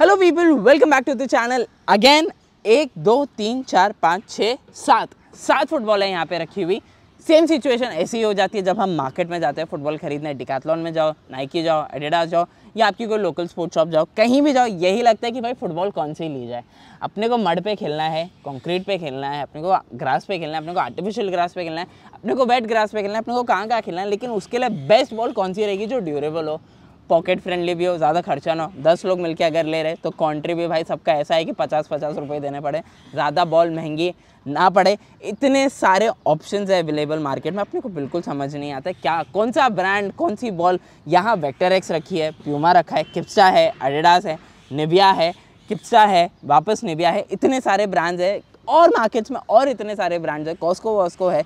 hello people welcome back to the channel again एक दो तीन चार पाँच छः सात सात फुटबॉल है यहाँ पे रखी हुई सेम सिचुएशन ऐसी हो जाती है जब हम मार्केट में जाते हैं फुटबॉल खरीदने डिकाथलॉन में जाओ नाइकी जाओ एडिडास जाओ या आपकी कोई लोकल स्पोर्ट्स शॉप जाओ कहीं भी जाओ यही लगता है कि भाई फुटबॉल कौन सी ली जाए अपने को मड पे खेलना है कंक्रीट पे खेलना है अपने को ग्रास पे खेलना है अपने को आर्टिफिशियल ग्रास पे खेलना है अपने को वेट ग्रास पे खेलना है अपने को कहाँ कहाँ खेलना है लेकिन उसके लिए बेस्ट बॉल कौन सी रहेगी जो ड्यूरेबल हो पॉकेट फ्रेंडली भी हो ज़्यादा खर्चा ना हो दस लोग मिलके अगर ले रहे तो कॉन्ट्री भी भाई सबका ऐसा है कि पचास पचास रुपये देने पड़े ज़्यादा बॉल महंगी ना पड़े इतने सारे ऑप्शंस है अवेलेबल मार्केट में अपने को बिल्कुल समझ नहीं आता क्या कौन सा ब्रांड कौन सी बॉल यहाँ वेक्टर एक्स रखी है प्यूमा रखा है किप्सा है अडेडास है निबिया है किप्सा है वापस निबिया है इतने सारे ब्रांड्स है और मार्केट्स में और इतने सारे ब्रांड्स है कॉस्को वॉस्को है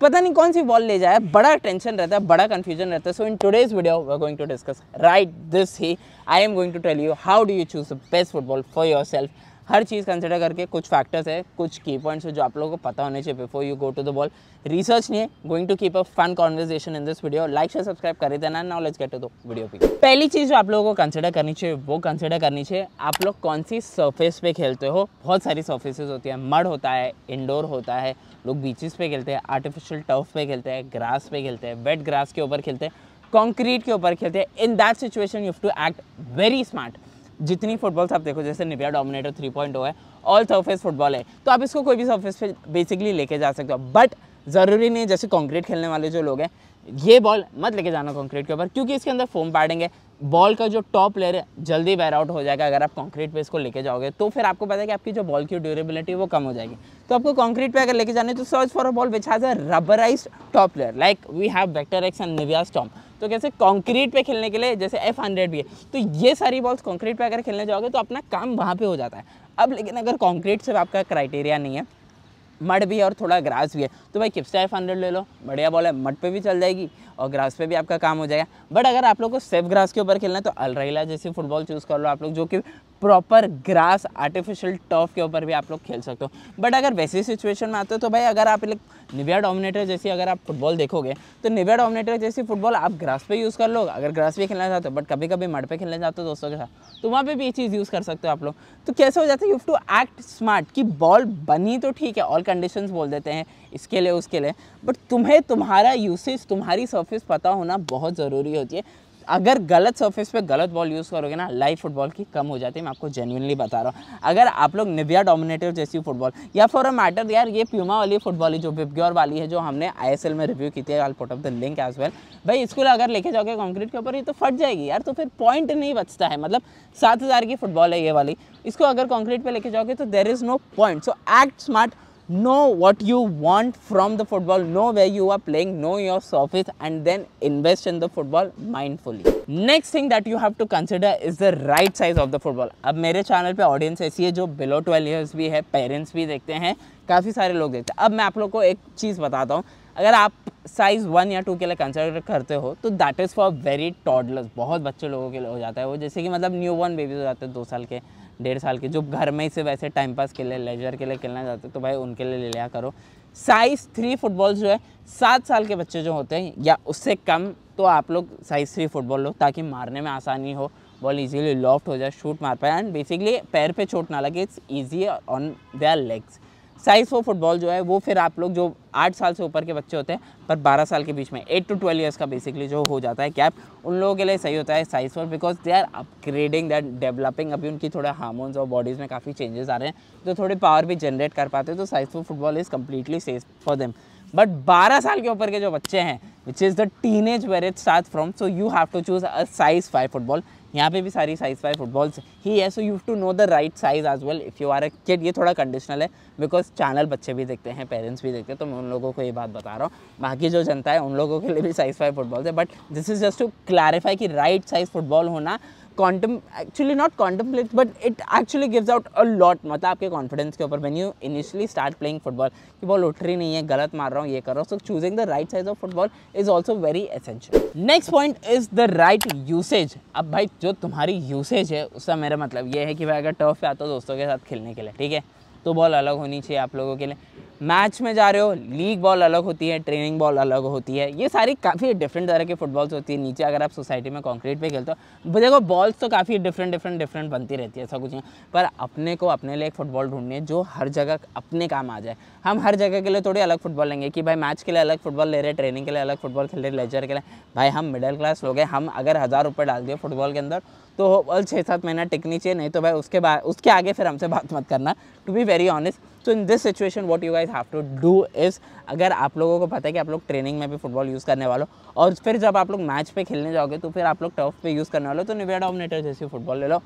पता नहीं कौन सी बॉल ले जाए बड़ा टेंशन रहता है बड़ा कन्फ्यूजन रहता है so in today's video we are going to discuss right this ही I am going to tell you how do you choose the best football for yourself हर चीज़ कंसिडर करके कुछ फैक्टर्स है कुछ की पॉइंट्स है जो आप लोगों को पता होने चाहिए before you go to the ball research नहीं है going to keep a fun conversation in this video like share subscribe कर देना now let's get to the video पे पहली चीज़ जो आप लोगों को कंसिडर करनी चाहिए वो कंसिडर करनी चाहिए आप लोग कौन सी सर्फेस पे खेलते हो बहुत सारी सर्फेसेज होती है मड होता है इंडोर होता है लोग बीचेस पे खेलते हैं आर्टिफिशियल टर्फ पे खेलते हैं ग्रास पे खेलते हैं वेट ग्रास के ऊपर खेलते हैं कॉन्क्रीट के ऊपर खेलते हैं in that situation you have to act very smart जितनी फुटबॉल्स आप देखो जैसे निविया डोमिनेटर थ्री पॉइंट है ऑल सर्फेस फुटबॉल है तो आप इसको कोई भी सर्फेस पे बेसिकली लेके जा सकते हो बट ज़रूरी नहीं जैसे कॉन्क्रीट खेलने वाले जो लोग हैं ये बॉल मत लेके जाना कॉन्क्रीट के ऊपर क्योंकि इसके अंदर फोम पैडिंग है बॉल का जो टॉप लेयर है जल्दी वेयर आउट हो जाएगा अगर आप कंक्रीट पे इसको लेके जाओगे तो फिर आपको पता है कि आपकी जो बॉल की ड्यूरेबिलिटी वो कम हो जाएगी तो आपको कंक्रीट पे अगर लेके जाने तो search for a ball which has a rubberised top layer like we have better X and Nivia Storm तो कैसे कॉन्क्रीट पे खेलने के लिए जैसे एफ हंड्रेड भी है तो ये सारी बॉल्स कॉन्क्रीट पे अगर खेलने जाओगे तो अपना काम वहाँ पे हो जाता है अब लेकिन अगर कॉन्क्रीट से आपका क्राइटेरिया नहीं है मड भी है और थोड़ा ग्रास भी है तो भाई किप्सा एफ हंड्रेड ले लो बढ़िया बॉल है मड पे भी चल जाएगी और ग्रास पे भी आपका काम हो जाएगा बट अगर आप लोग को सेफ ग्रास के ऊपर खेलना है तो अलरेला जैसी फुटबॉल चूज़ कर लो आप लोग जो कि प्रॉपर ग्रास आर्टिफिशियल टर्फ के ऊपर भी आप लोग खेल सकते हो बट अगर वैसी सिचुएशन में आते हो तो भाई अगर आप निविया डोमिनेटर जैसी अगर आप फुटबॉल देखोगे तो निविया डोमिनेटर जैसी फुटबॉल आप ग्रास पे यूज़ कर लो अगर ग्रास पे खेलना चाहते हो बट कभी कभी मड पे खेलना चाहते हो दोस्तों के साथ तो वहाँ पर भी ये चीज़ यूज़ कर सकते हो आप लोग तो कैसे हो जाता है यू टू एक्ट स्मार्ट कि बॉल बनी तो ठीक है ऑल कंडीशन बोल देते हैं इसके लिए उसके लिए बट तुम्हें तुम्हारा यूसेज तुम्हारी सर्फिस पता होना बहुत ज़रूरी होती है अगर गलत सर्फेस पे गलत बॉल यूज़ करोगे ना लाइव फुटबॉल की कम हो जाती है मैं आपको जेन्यूनली बता रहा हूँ अगर आप लोग निविया डोमिनेटर जैसी फुटबॉल या फॉर अ मैटर यार ये प्यूमा वाली फुटबॉल है जो बिपग्योर वाली है जो हमने आई में रिव्यू की थी I put off the link as well भाई इसको अगर लेके जाओगे कॉन्क्रीट के ऊपर ये तो फट जाएगी यार तो फिर पॉइंट नहीं बचता है मतलब सात हज़ार की फुटबॉल है ये वाली इसको अगर कॉन्क्रीट पर लेके जाओगे तो there is no point so act smart know what you want from the football know where you are playing know your surface and then invest in the football mindfully next thing that you have to consider is the right size of the football अब मेरे channel पे audience ऐसी है जो below 12 years भी है parents भी देखते हैं काफ़ी सारे लोग देखते हैं अब मैं आप लोग को एक चीज़ बताता हूँ अगर आप साइज़ वन या टू के लिए कंसिडर करते हो तो that is for very toddlers बहुत बच्चे लोगों के लिए हो जाता है वो जैसे कि मतलब न्यू बॉर्न बेबीज हो जाते हैं दो साल के डेढ़ साल के जो घर में से वैसे टाइम पास के लिए लेजर के लिए खेलना चाहते तो भाई उनके लिए ले लिया करो साइज़ थ्री फुटबॉल जो है सात साल के बच्चे जो होते हैं या उससे कम तो आप लोग साइज़ थ्री फुटबॉल लो ताकि मारने में आसानी हो बॉल इजीली लॉफ्ट हो जाए शूट मार पाए एंड बेसिकली पैर पे चोट ना लगे it's easy on their legs size four football जो है वो फिर आप लोग जो आठ साल से ऊपर के बच्चे होते हैं पर बारह साल के बीच में एट टू ट्वेल्व ईयर्स का बेसिकली जो हो जाता है कैप उन लोगों के लिए सही होता है size four because they are upgrading that developing अभी उनकी थोड़े हार्मोन्स और बॉडीज़ में काफ़ी चेंजेस आ रहे हैं तो थोड़ी पावर भी जनरेट कर पाते हैं तो size four football is completely safe for them but बारह साल के ऊपर के जो बच्चे हैं which is the teen age where it start from so you have to choose a size five football यहाँ पे भी सारी साइज़ फाइव फुटबॉल्स ही है so you to know the right size as well if you are a kid ये थोड़ा conditional है because channel बच्चे भी देखते हैं पेरेंट्स भी देखते हैं तो मैं उन लोगों को ये बात बता रहा हूँ बाकी जो जनता है उन लोगों के लिए भी साइज़ फाइव फुटबॉल्स है but this is just to clarify कि राइट साइज़ फुटबॉल होना कॉन्टम actually not plate but it actually gives out a lot मतलब आपके कॉन्फिडेंस के ऊपर when you initially start playing football कि बॉल उठ रही नहीं है गलत मार रहा हूँ ये कर रहा हूँ so choosing the right size of football is also very essential next point is the right usage अब भाई जो तुम्हारी यूसेज है उसका मेरा मतलब ये है कि भाई अगर टर्फ पे आता हो दोस्तों के साथ खेलने के लिए ठीक है तो बॉल अलग होनी चाहिए आप लोगों के लिए मैच में जा रहे हो लीग बॉल अलग होती है ट्रेनिंग बॉल अलग होती है ये सारी काफ़ी डिफरेंट तरह के फुटबॉल्स होती है नीचे अगर आप सोसाइटी में कंक्रीट पे खेलते हो देखो बॉल्स तो काफ़ी डिफरेंट डिफरेंट डिफरेंट बनती रहती है ऐसा कुछ नहीं पर अपने को अपने लिए एक फुटबॉल ढूंढनी है जो हर जगह अपने काम आ जाए हम हर जगह के लिए थोड़ी अलग फुटबॉल लेंगे कि भाई मैच के लिए अलग फुटबॉल ले रहे हैं ट्रेनिंग के लिए अलग फुटबॉल खेल रहे लेजर के लिए भाई हम मिडिल क्लास लोग हैं हम अगर हज़ार रुपये डाल दिए फुटबॉल के अंदर तो ऑल छः सात महीना टिकनी चाहिए नहीं तो भाई उसके बाद उसके आगे फिर हमसे बात मत करना टू बी वेरी ऑनेस्ट तो in this situation what you guys have to do is अगर आप लोगों को पता है कि आप लोग ट्रेनिंग में भी फुटबॉल यूज़ करने वालों और फिर जब आप लोग मैच पे खेलने जाओगे तो फिर आप लोग टर्फ पे यूज़ करने वालों तो निविया ऑमनेटर जैसी फुटबॉल ले लो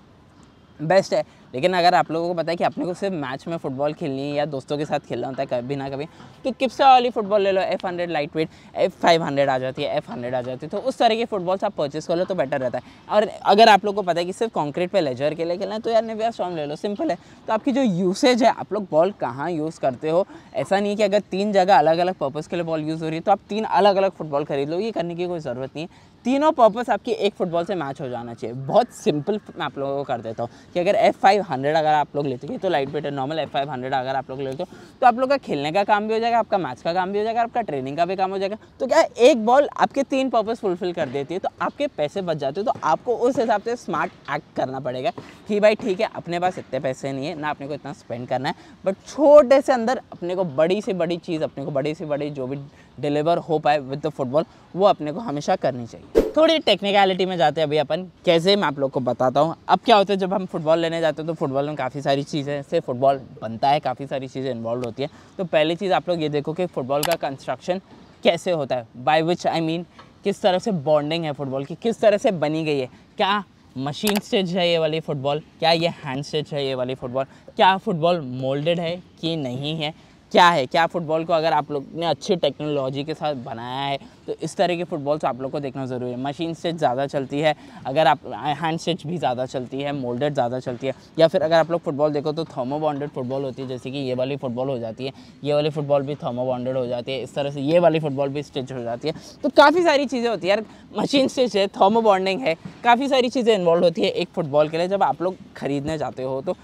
बेस्ट है लेकिन अगर आप लोगों को पता है कि अपने को सिर्फ मैच में फुटबॉल खेलनी है या दोस्तों के साथ खेलना होता है कभी ना कभी तो किप्सा वाली फुटबॉल ले लो F hundred light weight F five hundred आ जाती है एफ हंड्रेड आ जाती है तो उस तरह की फुटबॉल्स आप परचेस कर लो तो बेटर रहता है और अगर आप लोग को पता है कि सिर्फ कॉन्क्रीट पर लेजर के लिए खेलना है तो यार निव्या स्ट्रॉन्ग ले लो सिंपल है तो आपकी जो यूसेज है आप लोग बॉल कहाँ यूज़ करते हो ऐसा नहीं कि अगर तीन जगह अलग अलग पर्पज़ के लिए बॉल यूज़ हो रही है तो आप तीन अलग अलग फुटबॉल खरीद लो ये करने की कोई ज़रूरत नहीं है तीनों पर्पस आपकी एक फुटबॉल से मैच हो जाना चाहिए बहुत सिंपल मैं आप लोगों को कर देता हूँ कि अगर एफ फाइव हंड्रेड अगर आप लोग लेते हैं तो light weight normal F five hundred अगर आप लोग लेते हो तो आप लोग का खेलने का काम भी हो जाएगा आपका मैच का काम भी हो जाएगा आपका ट्रेनिंग का भी काम हो जाएगा तो क्या एक बॉल आपके तीन पर्पस फुलफिल कर देती है तो आपके पैसे बच जाते हैं तो आपको उस हिसाब से स्मार्ट एक्ट करना पड़ेगा कि भाई ठीक है अपने पास इतने पैसे नहीं है ना अपने को इतना स्पेंड करना है बट छोटे से अंदर अपने को बड़ी से बड़ी चीज़ अपने को बड़ी से बड़ी जो भी डिलीवर हो पाए विद द फुटबॉल वो अपने को हमेशा करनी चाहिए थोड़ी टेक्निकलिटी में जाते हैं अभी अपन कैसे मैं आप लोग को बताता हूँ अब क्या होता है जब हम फुटबॉल लेने जाते हैं तो फुटबॉल में काफ़ी सारी चीज़ें से फुटबॉल बनता है काफ़ी सारी चीज़ें इन्वॉल्व होती हैं तो पहली चीज़ आप लोग ये देखो कि फुटबॉल का कंस्ट्रक्शन कैसे होता है बाई विच आई मीन किस तरह से बॉन्डिंग है फुटबॉल की किस तरह से बनी गई है क्या मशीन स्टेज है ये वाली फुटबॉल क्या ये हैंड स्टेज है ये वाली फुटबॉल क्या फुटबॉल मोल्डेड है कि नहीं है क्या है क्या फुटबॉल को अगर आप लोग ने अच्छी टेक्नोलॉजी के साथ बनाया है तो इस तरह के फुटबॉल्स आप लोग को देखना ज़रूरी है मशीन स्टेच ज़्यादा चलती है अगर आप हैंड स्टिच भी ज़्यादा चलती है मोल्डेड ज़्यादा चलती है या फिर अगर आप लोग फुटबॉल देखो तो थर्मो बॉन्डेड फुटबॉल होती है जैसे कि ये वाली फुटबॉल हो जाती है ये वाली फुटबॉल भी थर्मो बॉन्डेड हो जाती है इस तरह से ये वाली फुटबॉल भी स्टेच हो जाती है तो काफ़ी सारी चीज़ें होती है यार मशीन स्टेच है थर्मो बॉन्डिंग है काफ़ी सारी चीज़ें इन्वॉल्व होती है एक फुटबॉल के लिए जब आप लोग खरीदने जाते हो तो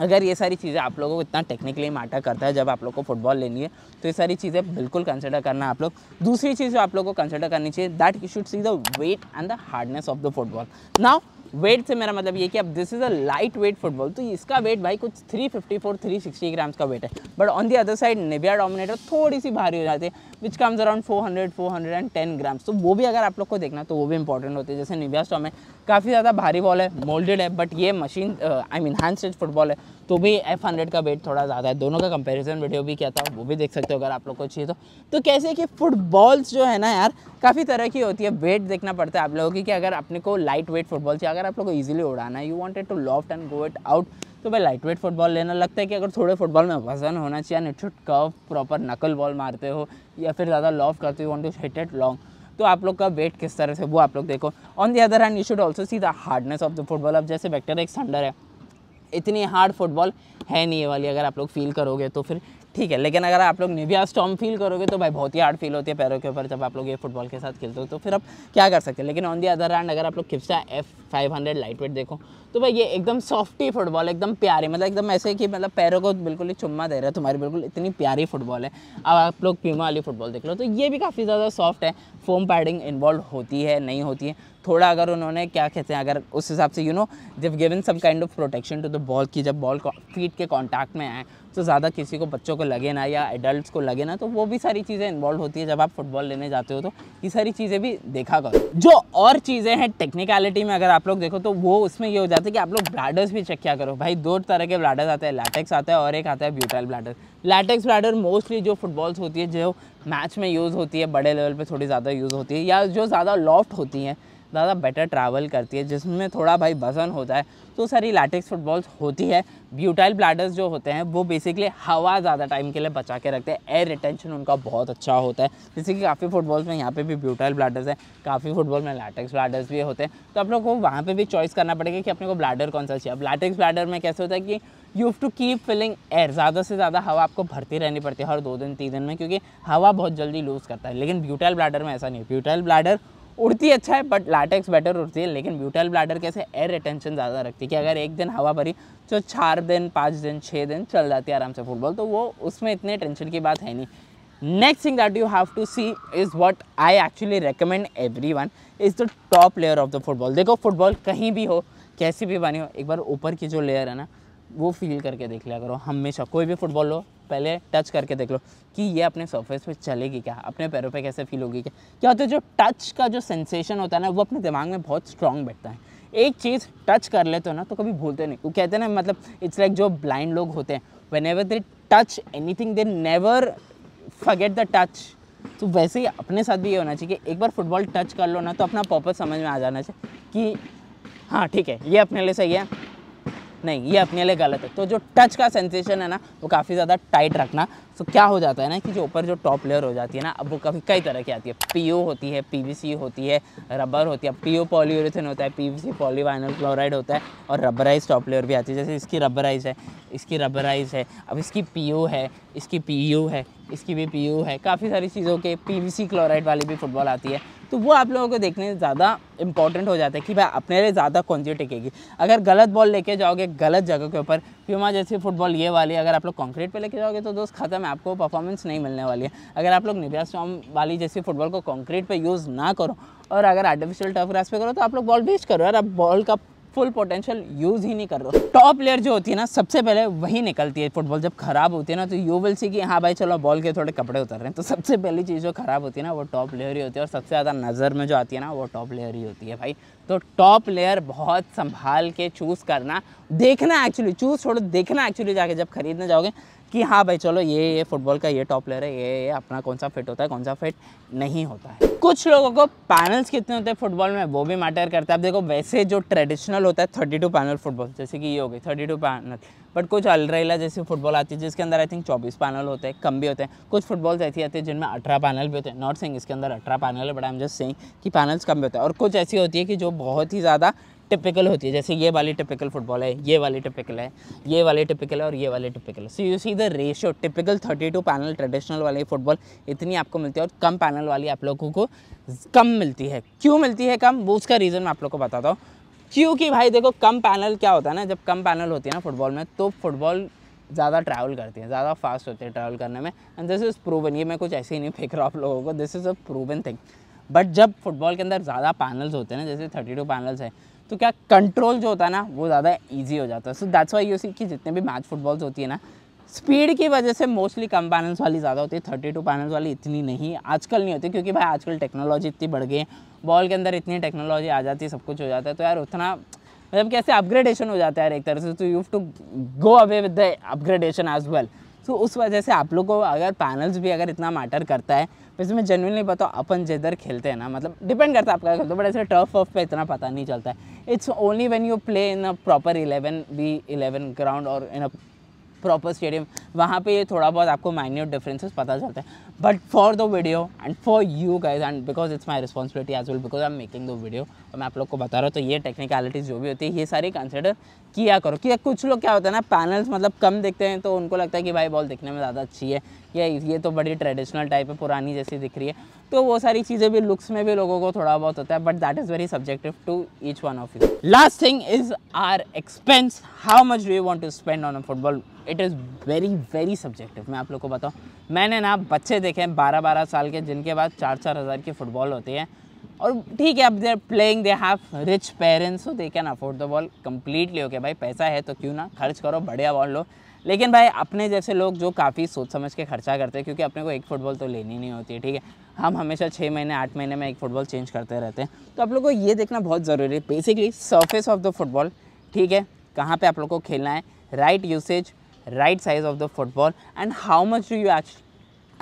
अगर ये सारी चीज़ें आप लोगों को इतना टेक्निकली मैटर करता है जब आप लोग को फुटबॉल लेनी है तो ये सारी चीज़ें बिल्कुल कंसिडर करना आप लोग दूसरी चीज़ जो आप लोग को कंसिडर करनी चाहिए that you should see the weight and the hardness of the football now weight से मेरा मतलब ये कि अब this is a light weight football तो इसका वेट भाई कुछ 354 360 ग्राम्स का वेट है but on the other side Nivia Dominator थोड़ी सी भारी हो जाती है विच कम्स अराउंड 400 410 ग्राम्स तो वो भी अगर आप लोग को देखना तो वो भी इंपॉर्टेंट होते हैं जैसे निबिया स्टॉम है काफ़ी ज़्यादा भारी बॉल है मोल्डेड है बट ये machine I mean hand stitched football है तो भी एफ हंड्रेड का वेट थोड़ा ज़्यादा है दोनों का कंपेरिजन वीडियो भी किया था वो भी देख सकते हो अगर आप लोग को चाहिए तो तो कैसे कि फुटबॉल्स जो है ना यार काफ़ी तरह की होती है वेट देखना पड़ता है आप लोगों की कि अगर अपने को लाइट वेट फुटबॉल चाहिए अगर आप लोग को ईजिली उड़ाना है you wanted to loft and go it out तो भाई लाइट वेट फुटबॉल लेना लगता है कि अगर थोड़े फुटबॉल में वजन होना चाहिए एंड इट कव प्रॉपर नकल बॉल मारते हो या फिर ज़्यादा लॉफ करते हो want to hit it long तो आप लोग का वेट किस तरह से वो आप लोग देखो on the other hand you should also see the hardness of the football अब जैसे वेक्टर एक अंडर है इतनी हार्ड फुटबॉल है नहीं ये वाली अगर आप लोग फील करोगे तो फिर ठीक है लेकिन अगर आप लोग निविया स्टॉम फील करोगे तो भाई बहुत ही हार्ड फील होती है पैरों के ऊपर जब आप लोग ये फुटबॉल के साथ खेलते हो तो फिर आप क्या कर सकते हैं लेकिन ऑन दी अदर हैंड अगर आप लोग Kipsta F five hundred light weight देखो तो भाई ये एकदम सॉफ्टी फुटबॉल एकदम प्यारी मतलब एकदम ऐसे कि मतलब पैरों को बिल्कुल ही चुम्मा दे रहा है तुम्हारी बिल्कुल इतनी प्यारी फुटबॉल है अब आप लोग प्यूमा वाली फुटबॉल देख लो तो ये भी काफ़ी ज़्यादा सॉफ्ट है फोम पैडिंग इन्वॉल्व होती है नहीं होती है थोड़ा अगर उन्होंने क्या कहते हैं अगर उस हिसाब से यू नो जब given some kind of protection to the ball की जब बॉल फीट के कॉन्टैक्ट में आए तो ज़्यादा किसी को बच्चों को लगे ना या एडल्ट को लगे ना तो वो भी सारी चीज़ें इन्वॉल्व होती है जब आप फुटबॉल लेने जाते हो तो ये सारी चीज़ें भी देखा करो जो और चीज़ें हैं टेक्निकलिटी में अगर आप लोग देखो तो वो उसमें ये हो जाता है कि आप लोग ब्लाडर्स भी चेक क्या करो भाई दो तरह के ब्लाडर्स आते हैं लैटेक्स आता है और एक आता है butyl bladder latex bladder mostly जो फुटबॉल्स होती है जो मैच में यूज़ होती है बड़े लेवल पर थोड़ी ज़्यादा यूज़ होती है या जो ज़्यादा लॉफ्ट होती हैं ज़्यादा बेटर ट्रैवल करती है जिसमें थोड़ा भाई वजन होता है तो सारी लैटिक्स फुटबॉल्स होती है ब्यूटाइल ब्लैडर्स जो होते हैं वो बेसिकली हवा ज़्यादा टाइम के लिए बचा के रखते हैं एयर रिटेंशन उनका बहुत अच्छा होता है जैसे कि काफ़ी फुटबॉल्स में यहाँ पे भी ब्यूटाइल ब्लैडर्स है काफ़ी फुटबॉल में लैटिक्स ब्लैडर्स भी होते हैं तो आप लोग को वहाँ पर भी चॉइस करना पड़ेगा कि अपने को ब्लैडर कौन सा चाहिए अब लैटिक्स ब्लैडर में कैसे होता है कि you have to keep filling air ज़्यादा से ज़्यादा हवा आपको भरती रहनी पड़ती है हर दो दिन तीन दिन में क्योंकि हवा बहुत जल्दी लूज़ करता है लेकिन ब्यूटाइल ब्लैडर में ऐसा नहीं है ब्यूटाइल ब्लैडर उड़ती अच्छा है बट लाटेक्स बेटर उड़ती है लेकिन ब्यूटाइल ब्लाडर कैसे एयर रिटेंशन ज़्यादा रखती है कि अगर एक दिन हवा भरी तो चार दिन पाँच दिन छः दिन चल जाती है आराम से फुटबॉल तो वो उसमें इतने टेंशन की बात है नहीं next thing that you have to see is what I actually recommend everyone is the top layer of the football देखो फुटबॉल कहीं भी हो कैसी भी बनी हो एक बार ऊपर की जो लेयर है ना वो फील करके देख लिया करो हमेशा कोई भी फुटबॉल हो पहले टच करके देख लो कि ये अपने सरफेस पे चलेगी क्या अपने पैरों पे कैसे फील होगी क्या क्या होता है जो टच का जो सेंसेशन होता है ना वो अपने दिमाग में बहुत स्ट्रांग बैठता है एक चीज़ टच कर लेते हो ना तो कभी भूलते नहीं वो कहते हैं ना मतलब इट्स लाइक जो ब्लाइंड लोग होते हैं whenever they touch anything they never forget the touch तो वैसे ही अपने साथ भी ये होना चाहिए कि एक बार फुटबॉल टच कर लो ना तो अपना पर्पज़ समझ में आ जाना चाहिए कि हाँ ठीक है ये अपने लिए सही है नहीं ये अपने लिए गलत है तो जो टच का सेंसेशन है ना वो काफ़ी ज़्यादा टाइट रखना तो क्या हो जाता है ना कि जो ऊपर जो टॉप लेयर हो जाती है ना अब वो कभी कई तरह की आती है पीओ होती है पीवीसी होती है रबर होती है पीओ पॉलीयूरेथन होता है पीवीसी पॉलीवाइनल क्लोराइड होता है और रबराइज टॉप लेयर भी आती है जैसे इसकी रबराइज है इसकी रबराइज है अब इसकी पीओ है इसकी पीयू है इसकी भी पीयू है काफ़ी सारी चीज़ों के पीवीसी क्लोराइड वाली भी फुटबॉल आती है तो वो आप लोगों को देखने ज़्यादा इंपॉर्टेंट हो जाता है कि भाई अपने लिए ज़्यादा कौन सी टिकेगी अगर गलत बॉल लेके जाओगे गलत जगह के ऊपर प्यूमा जैसी फुटबॉल ये वाली अगर आप लोग कॉन्क्रीट पर लेके जाओगे तो दोस्त ख़त्म है आपको परफॉर्मेंस नहीं मिलने वाली है अगर आप लोग निव्या स्टॉम वाली जैसी फुटबॉल को कॉन्क्रीट पर यूज़ ना करो और अगर आर्टिफिशियल टफ ग्रास पे करो तो आप लोग बॉल बेच करो यार आप बॉल का फुल पोटेंशियल यूज़ ही नहीं कर रहे हो टॉप प्लेयर जो होती है ना सबसे पहले वही निकलती है फुटबॉल जब खराब होती है ना तो यू विल सी कि हाँ भाई चलो बॉल के थोड़े कपड़े उतर रहे हैं तो सबसे पहली चीज़ जो खराब होती है ना वो टॉप प्लेयर ही होती है और सबसे ज़्यादा नज़र में जो आती है ना वो टॉप प्लेयर ही होती है भाई तो टॉप प्लेयर बहुत संभाल के चूज़ करना देखना एक्चुअली चूज़ छोड़ो देखना एक्चुअली जाके जब खरीदने जाओगे कि हाँ भाई चलो ये ये फुटबॉल का ये टॉप प्लेयर है ये ये अपना कौन सा फिट होता है कौन सा फिट नहीं होता है कुछ लोगों को पैनल्स कितने होते हैं फुटबॉल में वो भी मैटर करता है अब देखो वैसे जो ट्रेडिशनल होता है थर्टी टू पैनल फुटबॉल जैसे कि ये हो गई थर्टी टू पैनल बट कुछ अलरेला जैसी फुटबॉल आती है जिसके अंदर आई थिंक चौबीस पैनल होते हैं कम भी होते हैं कुछ फुटबॉल्स ऐसी आती है जिनमें अठारह पैनल भी होते हैं नॉट सिंग इसके अंदर अठारह पैनल है but I am just saying कि पैनल्स कम भी होते हैं और कुछ ऐसी होती है कि जो बहुत ही ज़्यादा टिपिकल होती है जैसे ये वाली टिपिकल फुटबॉल है ये वाली टिपिकल है ये वाली टिपिकल है और ये वाली typical so you see the ratio typical thirty two panel traditional वाली फुटबॉल इतनी आपको मिलती है और कम पैनल वाली आप लोगों को कम मिलती है क्यों मिलती है कम वो उसका रीज़न मैं आप लोग को बताता हूँ क्योंकि भाई देखो कम पैनल क्या होता है ना जब कम पैनल होती है ना फुटबॉल में तो फुटबॉल ज़्यादा ट्रैवल करती है ज़्यादा फास्ट होती है ट्रैवल करने में एंड दिस इज़ प्रूवन ये मैं कुछ ऐसे ही नहीं फेंक रहा आप लोगों को this is a proven thing but जब फुटबॉल के अंदर ज़्यादा पैनल्स होते हैं ना जैसे थर्टी टू पैनल्स हैं तो क्या कंट्रोल जो होता है ना वो ज़्यादा ईजी हो जाता है so that's why you see कि जितने भी मैच फुटबॉल्स होती है ना स्पीड की वजह से मोस्टली कम पैनल्स वाली ज़्यादा होती है थर्टी टू पैनल्स वाली इतनी नहीं आजकल नहीं होती क्योंकि भाई आजकल टेक्नोलॉजी इतनी बढ़ गई है बॉल के अंदर इतनी टेक्नोलॉजी आ जाती है सब कुछ हो जाता है तो यार उतना मतलब कैसे अपग्रेडेशन हो जाता है यार एक तरह से तो you to go away with the upgradation as well so उस वजह से आप लोग को अगर पैनल्स भी अगर इतना मैटर करता है वैसे मैं जनरली बताऊँ अपन जिधर खेलते हैं ना मतलब डिपेंड करता है आपका खेलते बट ऐसे टर्फ वर्फ पे इतना पता नहीं चलता है it's only when you play in a proper eleven B eleven ground और इन अ प्रॉपर स्टेडियम वहाँ पे ये थोड़ा बहुत आपको माइन्यूट डिफरेंसेस पता चलता है but for the video and for you guys and because it's my responsibility as well because I am making the video और मैं आप लोग को बता रहा हूँ तो ये टेक्निकलिटीज़ जो भी होती है ये सारी कंसिडर किया करो कि कुछ लोग क्या होता है ना पैनल्स मतलब कम देखते हैं तो उनको लगता है कि भाई बॉल देखने में ज़्यादा अच्छी है या ये तो बड़ी ट्रेडिशनल टाइप है पुरानी जैसी दिख रही है तो वो सारी चीज़ें भी लुक्स में भी लोगों को थोड़ा बहुत होता है but that is very subjective to each one of you last thing is our expense how much do you want to spend on a football it is very very subjective मैं आप लोग को बताऊँ मैंने ना बच्चे देखे हैं बारह बारह साल के जिनके बाद चार चार हज़ार की फुटबॉल होती है और ठीक है अब there playing they have rich parents हो they can afford the ball completely okay भाई पैसा है तो क्यों ना खर्च करो बढ़िया बॉल लो लेकिन भाई अपने जैसे लोग जो काफ़ी सोच समझ के खर्चा करते हैं क्योंकि अपने को एक फ़ुटबॉल तो लेनी नहीं होती है ठीक है हम हमेशा छः महीने आठ महीने में एक फ़ुटबॉल चेंज करते रहते हैं तो आप लोग को ये देखना बहुत ज़रूरी है basically surface of the football ठीक है कहाँ पर आप लोग को खेलना है right usage right size of the football and how much do you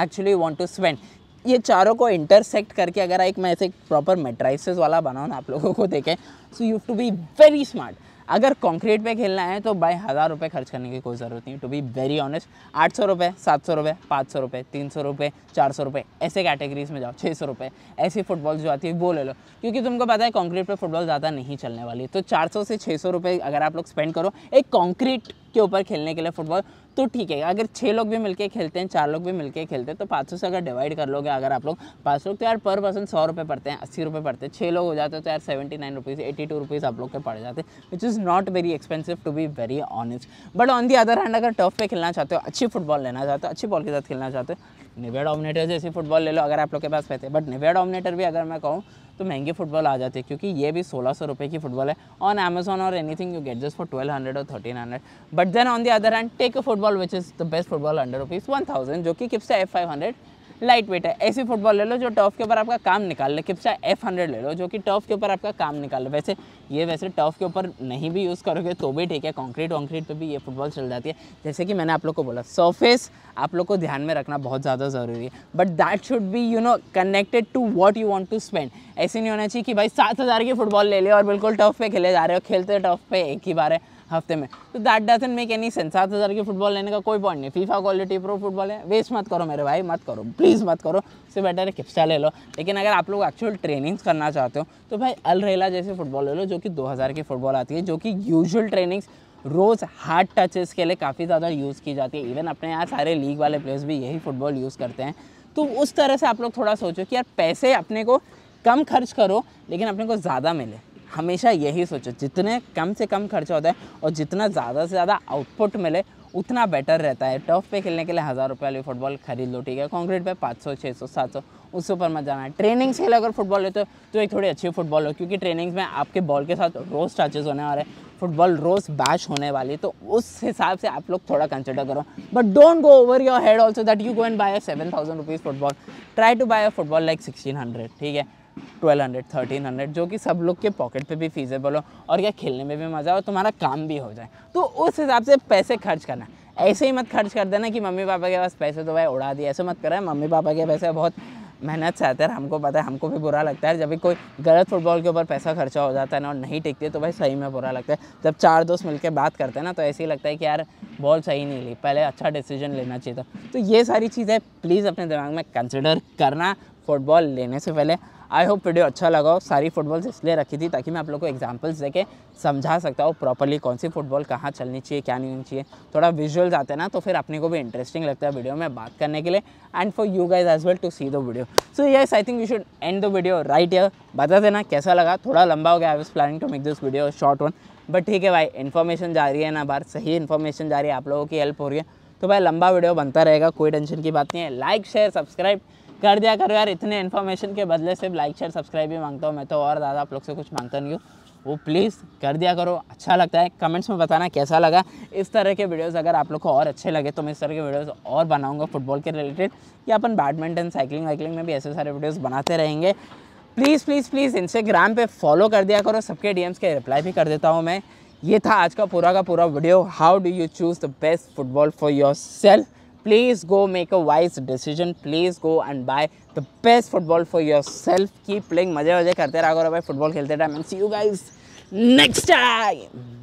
actually want to spend ये चारों को इंटरसेक्ट करके अगर एक मैं ऐसे प्रॉपर मेट्राइसिस वाला बनाऊँ ना आप लोगों को देखें so you to be very smart अगर कंक्रीट पे खेलना है तो भाई हज़ार रुपये खर्च करने की कोई ज़रूरत नहीं टू बी वेरी ऑनेस्ट आठ सौ रुपये सात सौ रुपये पाँच सौ रुपये तीन सौ रुपये चार सौ रुपये ऐसे कैटेगरीज में जाओ छः सौ रुपये ऐसी फुटबॉल जो आती है वो ले लो क्योंकि तुमको पता है कॉन्क्रीट पर फुटबॉल ज़्यादा नहीं चलने वाली तो चार सौ से छः सौ रुपये अगर आप लोग स्पेंड करो एक कॉन्क्रीट के ऊपर खेलने के लिए फुटबॉल तो ठीक है अगर छः लोग भी मिलके खेलते हैं चार लोग भी मिलके खेलते हैं तो पाँच से अगर डिवाइड कर लोगे अगर आप लोग पाँच लोग तो यार पर पर्सन सौ रुपये पड़ते हैं अस्सी रुपये पड़ते हैं छः लोग हो जाते हैं तो यार seventy nine rupees eighty two rupees आप लोग के पड़ जाते हैं which is not very expensive to be very honest but on the other hand अगर टर्फ पे खेलना चाहते हो अच्छी फुटबॉल लेना चाहते हो अच्छी बॉल के साथ खेलना चाहते हो निवेड डोमिनेटर जैसी फुटबॉल ले लो अगर आप लोग के पास पैसे बट निवेड डोमिनेटर भी अगर मैं कहूँ तो महंगे फुटबॉल आ जाते हैं क्योंकि ये भी सोलह सौ रुपये की फुटबॉल है ऑन अमेजोन और anything you get just for twelve hundred और thirteen hundred but then on the other hand take a football which is the best football under rupees one thousand जो कि Kipsta F five hundred light weight है ऐसी football ले लो जो turf के ऊपर आपका काम निकाल ले किपचा एफ हंड्रेड ले लो जो कि टर्फ के ऊपर आपका काम निकाल ले वैसे ये वैसे टर्फ के ऊपर नहीं भी यूज़ करोगे तो भी ठीक है कॉन्क्रीट वॉन्क्रीट पर भी ये फुटबॉल चल जाती है जैसे कि मैंने आप लोग को बोला सर्फेस आप लोग को ध्यान में रखना बहुत ज़्यादा ज़रूरी है but that should be you know connected to what you want to spend ऐसे नहीं होना चाहिए कि भाई सात हज़ार की फुटबॉल ले लिया और बिल्कुल टर्फ पे खेले जा रहे हो खेलते टर्फ पे एक ही बार है हफ्ते में तो that doesn't make any sense सात हज़ार की फुटबॉल लेने का कोई पॉइंट नहीं फीफा क्वालिटी प्रो फुटबॉल है वेस्ट मत करो मेरे भाई मत करो प्लीज़ मत करो उससे बेटर है किप्सा ले लो लेकिन अगर आप लोग एक्चुअल ट्रेनिंग्स करना चाहते हो तो भाई अल रेला जैसे फुटबॉल ले लो जो कि दो हज़ार की फुटबॉल आती है जो कि यूजल ट्रेनिंग्स रोज़ हार्ड टचेस के लिए काफ़ी ज़्यादा यूज़ की जाती है इवन अपने यहाँ सारे लीग वाले प्लेयर्स भी यही फुटबॉल यूज़ करते हैं तो उस तरह से आप लोग थोड़ा सोचो कि यार पैसे अपने को कम खर्च करो लेकिन अपने को ज़्यादा मिले हमेशा यही सोचो जितने कम से कम खर्चा होता है और जितना ज़्यादा से ज़्यादा आउटपुट मिले उतना बेटर रहता है टर्फ पे खेलने के लिए हज़ार रुपये वाली फुटबॉल खरीद लो ठीक है कॉन्क्रीट पे पाँच सौ छः सौ सात सौ उससे ऊपर मत जाना है ट्रेनिंग्स के लिए अगर फुटबॉल लेते हो तो एक थोड़ी अच्छी फुटबॉल हो क्योंकि ट्रेनिंग्स में आपके बॉल के साथ रोज़ टचेस होने वाले फुटबॉल रोज़ बैच होने वाली तो उस हिसाब से आप लोग थोड़ा कंसिडर करो but don't go over your head also that you go and buy a seven thousand rupees football try to buy a football like sixteen hundred ठीक है ट्वेल्व हंड्रेड थर्टीन हंड्रेड जो कि सब लोग के पॉकेट पे भी फीजेबल हो और क्या खेलने में भी मज़ा हो तुम्हारा काम भी हो जाए तो उस हिसाब से पैसे खर्च करना ऐसे ही मत खर्च कर देना कि मम्मी पापा के पास पैसे तो भाई उड़ा दिए ऐसे मत करें मम्मी पापा के पैसे बहुत मेहनत से आते हैं हमको पता है हमको भी बुरा लगता है जब भी कोई गलत फुटबॉल के ऊपर पैसा खर्चा हो जाता है ना और नहीं टिकती तो भाई सही में बुरा लगता है जब चार दोस्त मिलकर बात करते हैं ना तो ऐसे ही लगता है कि यार बॉल सही नहीं ली पहले अच्छा डिसीजन लेना चाहिए था तो ये सारी चीज़ें प्लीज़ अपने दिमाग में कंसिडर करना फ़ुटबॉल लेने से पहले आई होप वीडियो अच्छा लगा हो सारी फुटबॉल्स इसलिए रखी थी ताकि मैं आप लोग को एग्जाम्पल्स देके समझा सकता हूँ प्रॉपरली कौन सी फुटबॉल कहाँ चलनी चाहिए क्या नहीं होनी चाहिए थोड़ा विजुअल्स आते हैं ना तो फिर अपने को भी इंटरेस्टिंग लगता है वीडियो में बात करने के लिए and for you guys as well to see the video so yes I think you should end the video right here बता देना कैसा लगा थोड़ा लंबा हो गया I was planning to make this video short one but ठीक है भाई इन्फॉर्मेशन जा रही है ना बार सही इन्फॉर्मेशन जा रही है आप लोगों की हेल्प हो रही है तो भाई लंबा वीडियो बनता रहेगा कोई टेंशन की बात नहीं है लाइक शेयर सब्सक्राइब कर दिया करो यार इतने इन्फॉर्मेशन के बदले सिर्फ लाइक शेयर सब्सक्राइब भी मांगता हूँ मैं तो और ज़्यादा आप लोग से कुछ मांगता नहीं हूँ वो प्लीज़ कर दिया करो अच्छा लगता है कमेंट्स में बताना कैसा लगा इस तरह के वीडियोस अगर आप लोग को और अच्छे लगे तो मैं इस तरह के वीडियोस और बनाऊंगा फुटबॉल के रिलेटेड या अपन बैडमिंटन साइकिलिंग वाइकलिंग में भी ऐसे सारे वीडियोस बनाते रहेंगे प्लीज़ प्लीज़ प्लीज़ इंस्टाग्राम पे फॉलो कर दिया करो सबके डीएम्स के रिप्लाई भी कर देता हूँ मैं ये था आज का पूरा का पूरा video how do you choose the best football for yourself please go make a wise decision please go and buy the best football for yourself keep playing मजे वजे करते रहा करो भाई फुटबॉल खेलते time and see you guys next